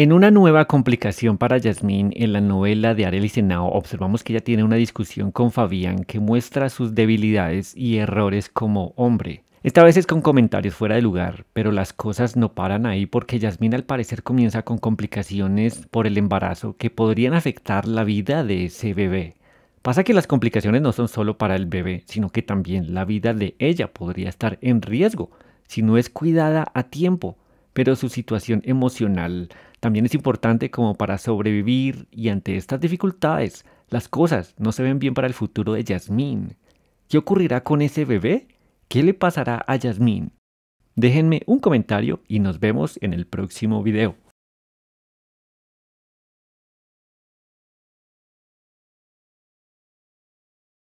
En una nueva complicación para Yasmín en la novela de Arely Senao, observamos que ella tiene una discusión con Fabián que muestra sus debilidades y errores como hombre. Esta vez es con comentarios fuera de lugar, pero las cosas no paran ahí porque Yasmín al parecer comienza con complicaciones por el embarazo que podrían afectar la vida de ese bebé. Pasa que las complicaciones no son solo para el bebé, sino que también la vida de ella podría estar en riesgo si no es cuidada a tiempo pero su situación emocional también es importante como para sobrevivir y ante estas dificultades las cosas no se ven bien para el futuro de Yasmín. ¿Qué ocurrirá con ese bebé? ¿Qué le pasará a Yasmín? Déjenme un comentario y nos vemos en el próximo video.